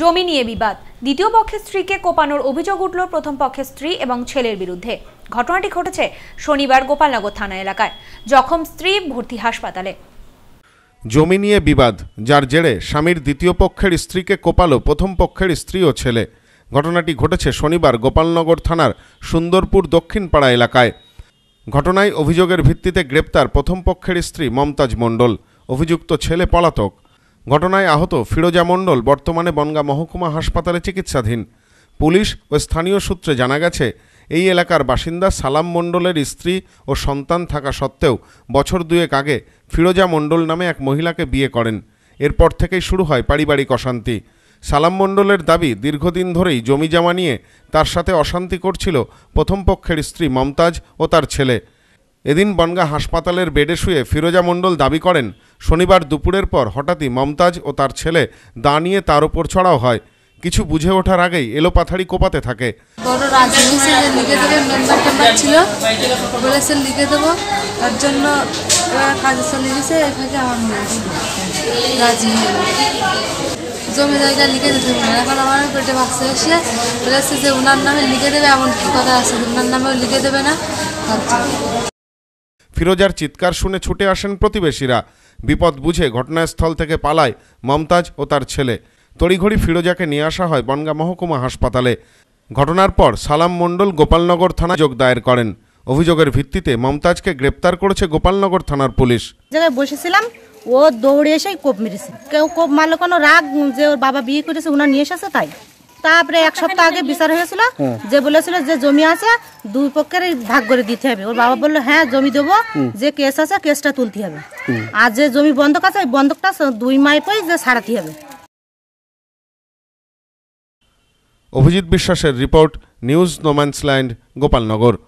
জমি নিয়ে বিবাদ দ্বিতীয় পক্ষের স্ত্রীকে কোপানোর অভিযোগ উঠল প্রথম পক্ষের স্ত্রী এবং ছেলের বিরুদ্ধে ঘটনাটি ঘটেছে শনিবার গোপালনগর থানা এলাকায় জখম স্ত্রী ভর্তি হাসপাতালে জমি নিয়ে বিবাদ যার জেরে স্বামীর দ্বিতীয় পক্ষের স্ত্রীকে কোপালো প্রথম পক্ষের স্ত্রী ও ছেলে ঘটনাটি ঘটেছে শনিবার গোপালনগর থানার সুন্দরপুর দক্ষিণপাড়া এলাকায় ঘটনায় অভিযোগের ভিত্তিতে গ্রেপ্তার প্রথম পক্ষের স্ত্রী মমতাজ মণ্ডল অভিযুক্ত ছেলে পলাতক ঘটনায় আহত ফিরোজা মণ্ডল বর্তমানে বনগা মহকুমা হাসপাতালে চিকিৎসাধীন পুলিশ ও স্থানীয় সূত্রে জানা গেছে এই এলাকার বাসিন্দা সালাম মণ্ডলের স্ত্রী ও সন্তান থাকা সত্ত্বেও বছর দুয়েক আগে ফিরোজা মণ্ডল নামে এক মহিলাকে বিয়ে করেন এরপর থেকেই শুরু হয় পারিবারিক অশান্তি সালাম মণ্ডলের দাবি দীর্ঘদিন ধরেই জমি জামা নিয়ে তার সাথে অশান্তি করছিল প্রথম পক্ষের স্ত্রী মমতাজ ও তার ছেলে এদিন বনগা হাসপাতালের বেডে শুয়ে ফিরোজা মণ্ডল দাবি করেন শনিবার দুপুরের পর হঠাৎই মমতাজ ও তার ছেলে দাঁড়িয়ে তার ওপর ছড়াও হয় কিছু বুঝে ওঠার আগেই এলোপাথাড়ি কোপাতে থাকে জমি লিখে দিতে পেটে যে নামে লিখে দেবে কথা আছে লিখে দেবে না ফিরোজার চিৎকার শুনে ছুটে আসেন প্রতিবেশীরা বিপদ বুঝে ঘটনাস্থল থেকে পালায় মমতাজ ও তার ছেলে তড়িঘড়ি ফিরোজাকে নিয়ে আসা হয় বনগা মহকুমা হাসপাতালে ঘটনার পর সালাম মণ্ডল গোপালনগর থানা যোগ দায়ের করেন অভিযোগের ভিত্তিতে মমতাজকে গ্রেপ্তার করেছে গোপালনগর থানার পুলিশ জায়গায় বসেছিলাম ও দৌড়ে এসে কোপ মেরেছে কেউ কোপ মারলো কোনো রাগ যে ওর বাবা বিয়ে করেছে ওনার নিয়ে এসেছে তাই তারপরে এক সপ্তাহ আগে হ্যাঁ। বিচার হয়েছিল হ্যাঁ। যে বলেছিল যে জমি আছে দুই পক্ষের ভাগ করে দিতে হবে ওর বাবা বললো হ্যাঁ জমি দেবো যে কেস আছে কেসটা তুলতে হবে আর যে জমি বন্ধক আছে ওই বন্ধকটা দুই মাই পরে যে ছাড়াতে হবে অভিজিৎ বিশ্বাসের রিপোর্ট নিউজ নোম্যান্সল্যান্ড গোপালনগর